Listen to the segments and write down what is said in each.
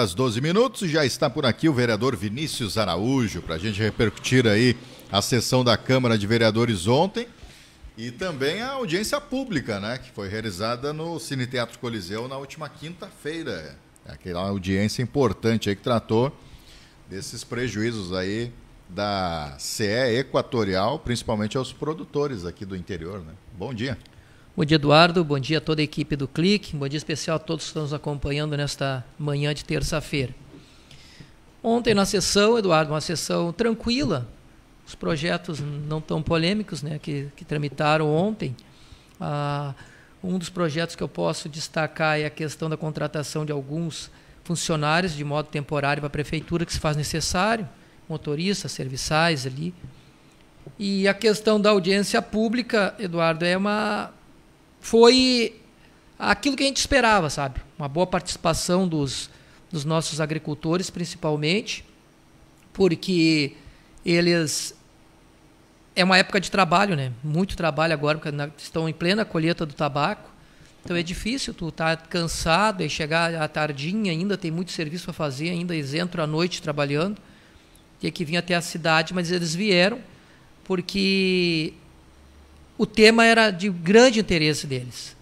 para as 12 minutos. Já está por aqui o vereador Vinícius Araújo para a gente repercutir aí a sessão da Câmara de Vereadores ontem e também a audiência pública, né, que foi realizada no Cine Teatro Coliseu na última quinta-feira. É aquela audiência importante aí que tratou desses prejuízos aí da CE Equatorial, principalmente aos produtores aqui do interior, né? Bom dia. Bom dia, Eduardo. Bom dia a toda a equipe do Clique. Bom dia especial a todos que estão nos acompanhando nesta manhã de terça-feira. Ontem na sessão, Eduardo, uma sessão tranquila, os projetos não tão polêmicos né, que, que tramitaram ontem. Ah, um dos projetos que eu posso destacar é a questão da contratação de alguns funcionários de modo temporário para a prefeitura, que se faz necessário, motoristas, serviçais ali. E a questão da audiência pública, Eduardo, é uma foi aquilo que a gente esperava, sabe? Uma boa participação dos, dos nossos agricultores, principalmente, porque eles. É uma época de trabalho, né? Muito trabalho agora, porque estão em plena colheita do tabaco. Então é difícil, tu tá cansado e chegar à tardinha ainda, tem muito serviço a fazer, ainda eles entram à noite trabalhando. Tinha que vir até a cidade, mas eles vieram porque o tema era de grande interesse deles.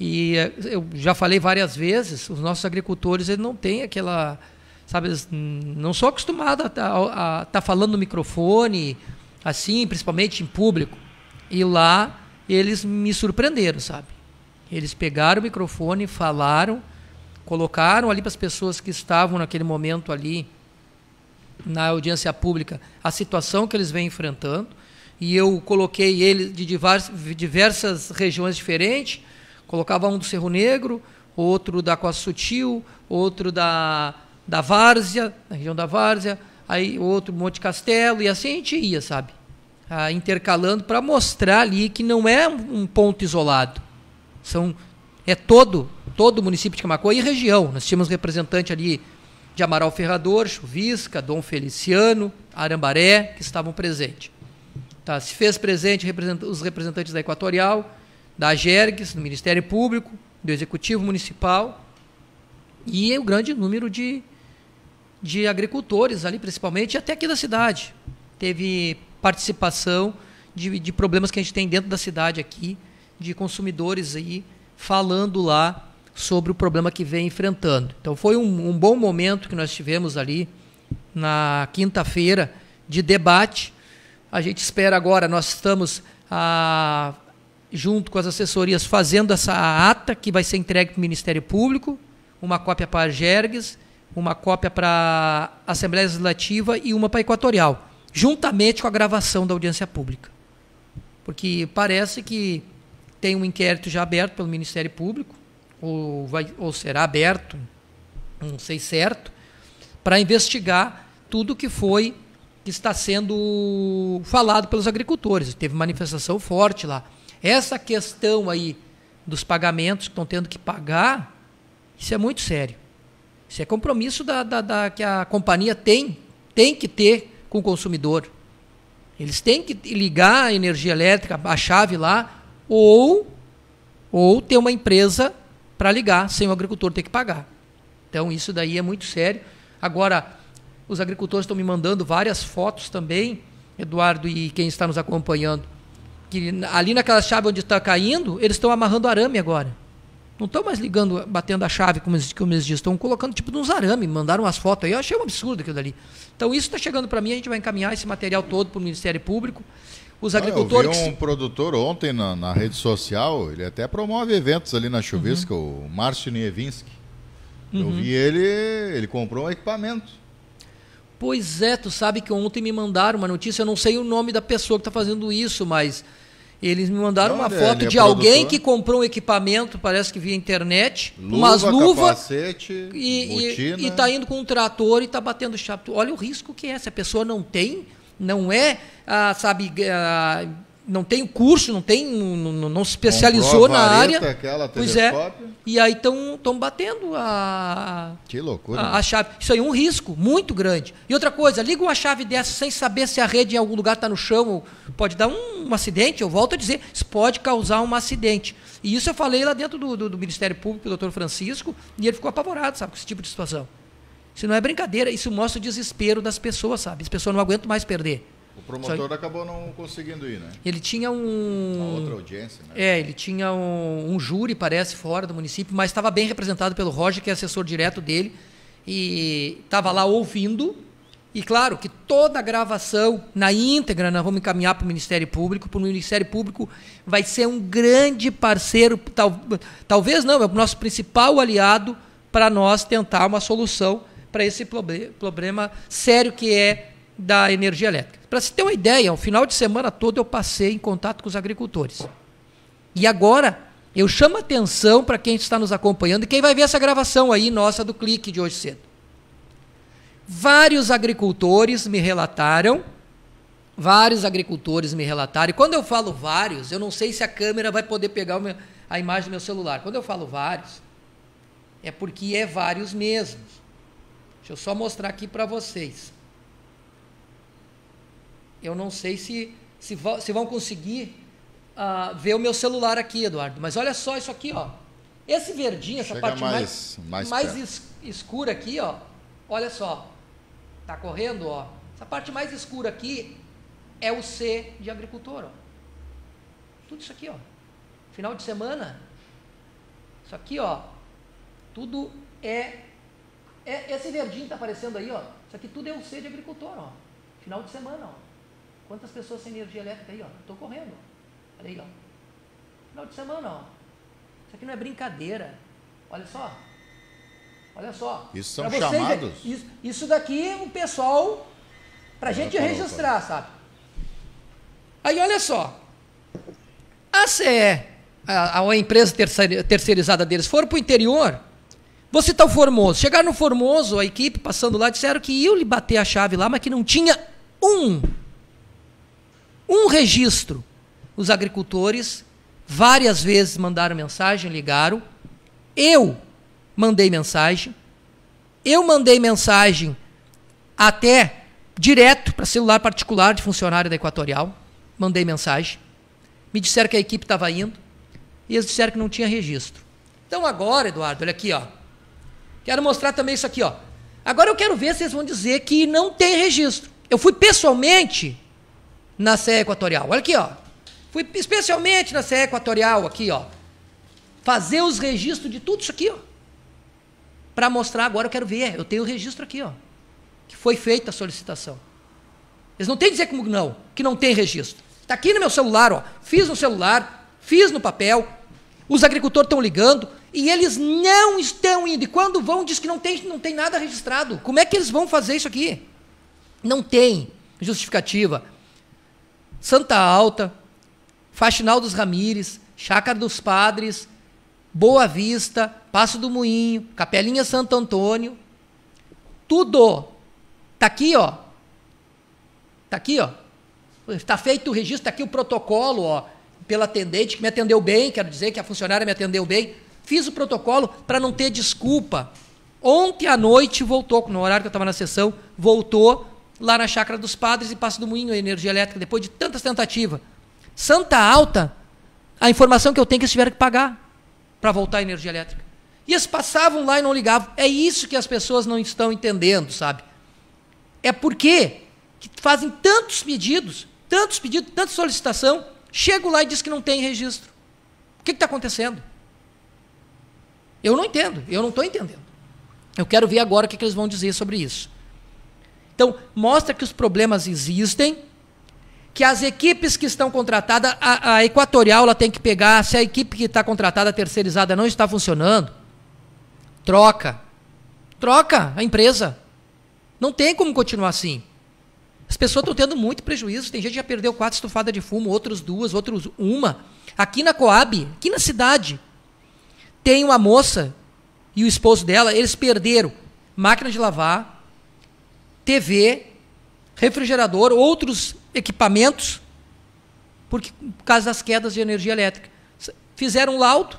E eh, eu já falei várias vezes, os nossos agricultores eles não têm aquela, sabe, não são acostumados a estar tá, tá falando no microfone, assim, principalmente em público. E lá eles me surpreenderam, sabe? Eles pegaram o microfone, falaram, colocaram ali para as pessoas que estavam naquele momento ali na audiência pública a situação que eles vêm enfrentando e eu coloquei ele de diversas regiões diferentes. Colocava um do Cerro Negro, outro da Costa Sutil, outro da, da Várzea, na região da Várzea, aí outro Monte Castelo, e assim a gente ia, sabe? Ah, intercalando para mostrar ali que não é um ponto isolado. São, é todo, todo o município de Camacoa e região. Nós tínhamos representante ali de Amaral Ferrador, Chuvisca, Dom Feliciano, Arambaré, que estavam presentes. Tá, se fez presente represent os representantes da Equatorial, da Jergues, do Ministério Público, do Executivo Municipal e o grande número de, de agricultores ali, principalmente, e até aqui da cidade. Teve participação de, de problemas que a gente tem dentro da cidade aqui, de consumidores aí falando lá sobre o problema que vem enfrentando. Então foi um, um bom momento que nós tivemos ali na quinta-feira de debate a gente espera agora, nós estamos ah, junto com as assessorias fazendo essa ata que vai ser entregue para o Ministério Público, uma cópia para a Gerges, uma cópia para a Assembleia Legislativa e uma para a Equatorial, juntamente com a gravação da audiência pública. Porque parece que tem um inquérito já aberto pelo Ministério Público, ou, vai, ou será aberto, não sei certo, para investigar tudo que foi que está sendo falado pelos agricultores. Teve manifestação forte lá. Essa questão aí dos pagamentos que estão tendo que pagar, isso é muito sério. Isso é compromisso da, da, da, que a companhia tem, tem que ter com o consumidor. Eles têm que ligar a energia elétrica, a chave lá, ou, ou ter uma empresa para ligar, sem o agricultor ter que pagar. Então, isso daí é muito sério. Agora, os agricultores estão me mandando várias fotos também, Eduardo e quem está nos acompanhando. Que ali naquela chave onde está caindo, eles estão amarrando arame agora. Não estão mais ligando, batendo a chave, como eles, como eles dizem. Estão colocando tipo uns arame, mandaram umas fotos aí. Eu achei um absurdo aquilo dali. Então isso está chegando para mim, a gente vai encaminhar esse material todo para o Ministério Público. Os agricultores. Ah, eu vi um produtor ontem na, na, rede social, ele até promove eventos ali na Chuvisca, uhum. o Márcio Nievinski. Eu uhum. vi ele, ele comprou um equipamento Pois é, tu sabe que ontem me mandaram uma notícia, eu não sei o nome da pessoa que está fazendo isso, mas eles me mandaram uma é foto é de alguém produtor. que comprou um equipamento, parece que via internet, luva, umas luvas e, está indo com um trator e está batendo chapa. Olha o risco que é, se a pessoa não tem, não é, ah, sabe, ah, não tem curso, não tem, não, não se especializou na vareta, área. Aquela, pois é. E aí estão batendo a, que loucura, a, a, né? chave. Isso aí é um risco muito grande. E outra coisa, liga uma chave dessa sem saber se a rede em algum lugar está no chão, pode dar um, um, acidente, eu volto a dizer, isso pode causar um acidente. E isso eu falei lá dentro do, do, do Ministério Público, o doutor Francisco, e ele ficou apavorado, sabe, com esse tipo de situação. Isso não é brincadeira, isso mostra o desespero das pessoas, sabe? As pessoas não aguentam mais perder. O promotor Só... acabou não conseguindo ir, né? Ele tinha um. Uma outra audiência, né? É, ele tinha um, um júri, parece, fora do município, mas estava bem representado pelo Roger, que é assessor direto dele, e estava lá ouvindo. E claro que toda a gravação na íntegra nós vamos encaminhar para o Ministério Público, para o Ministério Público vai ser um grande parceiro, tal, talvez não, é o nosso principal aliado para nós tentar uma solução para esse problema sério que é da energia elétrica. Para se ter uma ideia, o final de semana todo eu passei em contato com os agricultores. E agora eu chamo atenção para quem está nos acompanhando e quem vai ver essa gravação aí nossa do clique de hoje cedo. Vários agricultores me relataram, vários agricultores me relataram. E quando eu falo vários, eu não sei se a câmera vai poder pegar meu, a imagem do meu celular. Quando eu falo vários, é porque é vários mesmo. Deixa eu só mostrar aqui para vocês eu não sei se, se, se vão conseguir uh, ver o meu celular aqui, Eduardo. Mas olha só isso aqui, ó. Esse verdinho, essa Chega parte mais, mais, mais escura aqui, ó. Olha só. Tá correndo, ó. Essa parte mais escura aqui é o C de agricultor, ó. Tudo isso aqui, ó. Final de semana. Isso aqui, ó. Tudo é, é esse verdinho tá aparecendo aí, ó. Isso aqui tudo é o C de agricultor, ó. Final de semana, ó. Quantas pessoas sem energia elétrica aí, ó? Estou correndo. Olha aí, ó. Final de semana, ó. Isso aqui não é brincadeira. Olha só. Olha só. Isso são vocês, é chamados. Isso, isso, daqui o pessoal, para gente registrar, falou. sabe? Aí olha só. A CE, a, a empresa terceirizada deles, foram para o interior. Você citar tá o Formoso. Chegaram no Formoso, a equipe passando lá, disseram que iam lhe bater a chave lá, mas que não tinha um um registro. Os agricultores várias vezes mandaram mensagem, ligaram. Eu mandei mensagem. Eu mandei mensagem até direto para celular particular de funcionário da Equatorial. Mandei mensagem. Me disseram que a equipe estava indo e eles disseram que não tinha registro. Então agora, Eduardo, olha aqui, ó. Quero mostrar também isso aqui, ó. Agora eu quero ver se eles vão dizer que não tem registro. Eu fui pessoalmente na Sé Equatorial. Olha aqui, ó. Fui especialmente na Sé Equatorial aqui, ó. Fazer os registros de tudo isso aqui, ó. Para mostrar agora, eu quero ver. Eu tenho o registro aqui, ó. Que foi feita a solicitação. Eles não têm que dizer como não, que não tem registro. Está aqui no meu celular, ó. Fiz no celular, fiz no papel. Os agricultores estão ligando e eles não estão indo. E quando vão, diz que não tem, não tem nada registrado. Como é que eles vão fazer isso aqui? Não tem justificativa. Santa Alta, Faxinal dos Ramires, Chácara dos Padres, Boa Vista, Passo do Moinho, Capelinha Santo Antônio. Tudo. Tá aqui, ó. Tá aqui, ó. Está feito o registro, está aqui o protocolo, ó, pela atendente que me atendeu bem, quero dizer que a funcionária me atendeu bem. Fiz o protocolo para não ter desculpa. Ontem à noite voltou, no horário que eu estava na sessão, voltou lá na Chácara dos Padres e Passo do Moinho, a energia elétrica, depois de tantas tentativas. Santa Alta, a informação que eu tenho é que eles tiveram que pagar para voltar a energia elétrica. E eles passavam lá e não ligavam. É isso que as pessoas não estão entendendo, sabe? É porque que fazem tantos pedidos, tantos pedidos, tanta solicitação, chego lá e diz que não tem registro. O que está acontecendo? Eu não entendo, eu não estou entendendo. Eu quero ver agora o que, que eles vão dizer sobre isso. Então, mostra que os problemas existem, que as equipes que estão contratadas, a, a Equatorial ela tem que pegar, se a equipe que está contratada, terceirizada, não está funcionando, troca. Troca a empresa. Não tem como continuar assim. As pessoas estão tendo muito prejuízo. Tem gente que já perdeu quatro estufadas de fumo, outros duas, outros uma. Aqui na Coab, aqui na cidade, tem uma moça e o esposo dela, eles perderam máquina de lavar, TV, refrigerador, outros equipamentos, porque, por causa das quedas de energia elétrica. Fizeram um laudo,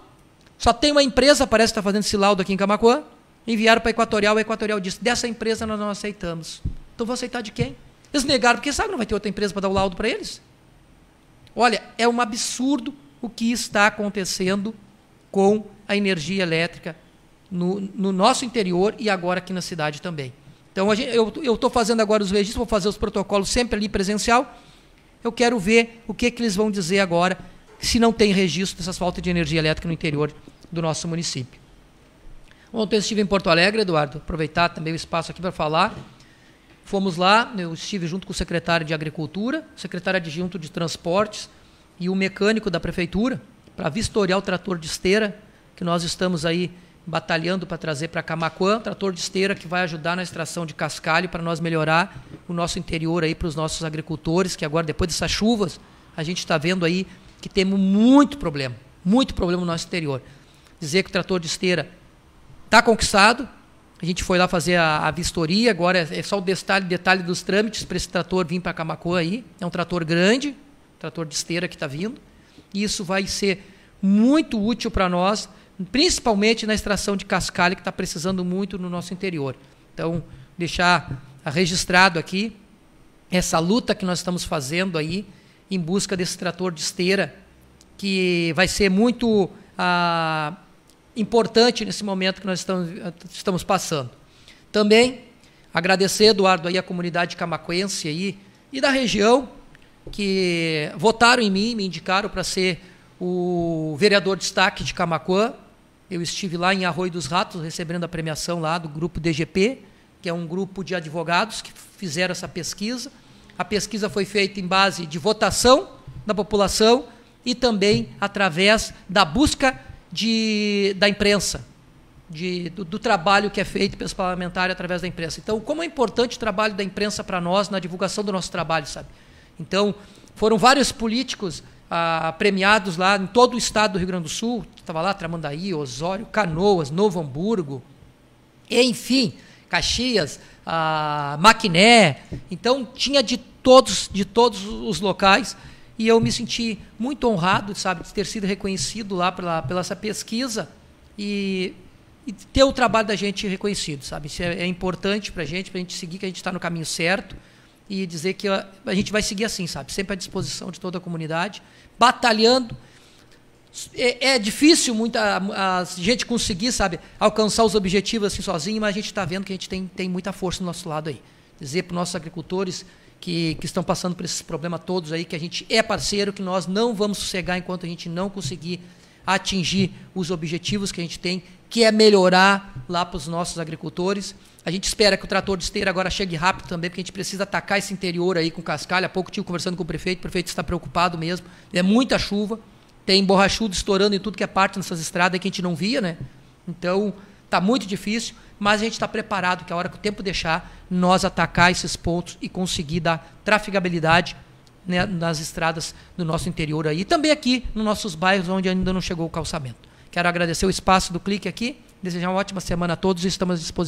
só tem uma empresa, parece que está fazendo esse laudo aqui em Camacuã, enviaram para a Equatorial, a Equatorial disse, dessa empresa nós não aceitamos. Então vou aceitar de quem? Eles negaram, porque sabe, não vai ter outra empresa para dar o laudo para eles. Olha, é um absurdo o que está acontecendo com a energia elétrica no, no nosso interior e agora aqui na cidade também. Então gente, eu estou fazendo agora os registros, vou fazer os protocolos sempre ali presencial. Eu quero ver o que, que eles vão dizer agora, se não tem registro dessas faltas de energia elétrica no interior do nosso município. Ontem eu estive em Porto Alegre, Eduardo, aproveitar também o espaço aqui para falar. Fomos lá, eu estive junto com o secretário de Agricultura, secretário adjunto de Transportes e o mecânico da Prefeitura para vistoriar o trator de esteira, que nós estamos aí batalhando para trazer para Camacuã, trator de esteira que vai ajudar na extração de cascalho para nós melhorar o nosso interior aí para os nossos agricultores, que agora depois dessas chuvas, a gente está vendo aí que temos muito problema, muito problema no nosso interior. Dizer que o trator de esteira está conquistado, a gente foi lá fazer a, a vistoria, agora é, é, só o detalhe, detalhe dos trâmites para esse trator vir para Camacuã aí, é um trator grande, trator de esteira que está vindo, e isso vai ser muito útil para nós principalmente na extração de cascalho, que está precisando muito no nosso interior. Então, deixar registrado aqui essa luta que nós estamos fazendo aí em busca desse trator de esteira, que vai ser muito ah, importante nesse momento que nós estamos, estamos passando. Também agradecer, Eduardo, aí, a comunidade camaquense aí, e da região que votaram em mim, me indicaram para ser o vereador destaque de Camacuã, eu estive lá em Arroio dos Ratos, recebendo a premiação lá do grupo DGP, que é um grupo de advogados que fizeram essa pesquisa. A pesquisa foi feita em base de votação da população e também através da busca de, da imprensa, de, do, do, trabalho que é feito pelos parlamentares através da imprensa. Então, como é importante o trabalho da imprensa para nós na divulgação do nosso trabalho, sabe? Então, foram vários políticos ah, premiados lá em todo o estado do Rio Grande do Sul. Estava lá Tramandaí, Osório, Canoas, Novo Hamburgo, enfim, Caxias, ah, Maquiné. Então tinha de todos, de todos os locais. E eu me senti muito honrado, sabe, de ter sido reconhecido lá pela, pela essa pesquisa e, e ter o trabalho da gente reconhecido, sabe? Isso é, é importante para a gente, para a gente seguir que a gente está no caminho certo e dizer que a, gente vai seguir assim, sabe? Sempre à disposição de toda a comunidade, batalhando. É, é difícil muita a, a, gente conseguir, sabe, alcançar os objetivos assim sozinho, mas a gente está vendo que a gente tem, tem muita força do nosso lado aí. Dizer para os nossos agricultores que, que estão passando por esses problemas todos aí, que a gente é parceiro, que nós não vamos sossegar enquanto a gente não conseguir atingir os objetivos que a gente tem que é melhorar lá para os nossos agricultores. A gente espera que o trator de esteira agora chegue rápido também, porque a gente precisa atacar esse interior aí com cascalho. Há pouco tive conversando com o prefeito, o prefeito está preocupado mesmo. É muita chuva, tem borrachudo estourando em tudo que é parte nessas estradas que a gente não via, né? Então, está muito difícil, mas a gente está preparado que é a hora que o tempo deixar, nós atacar esses pontos e conseguir dar trafegabilidade né, nas estradas do nosso interior aí. E também aqui nos nossos bairros onde ainda não chegou o calçamento. Quero agradecer o espaço do clique aqui, desejar uma ótima semana a todos e estamos à disposição.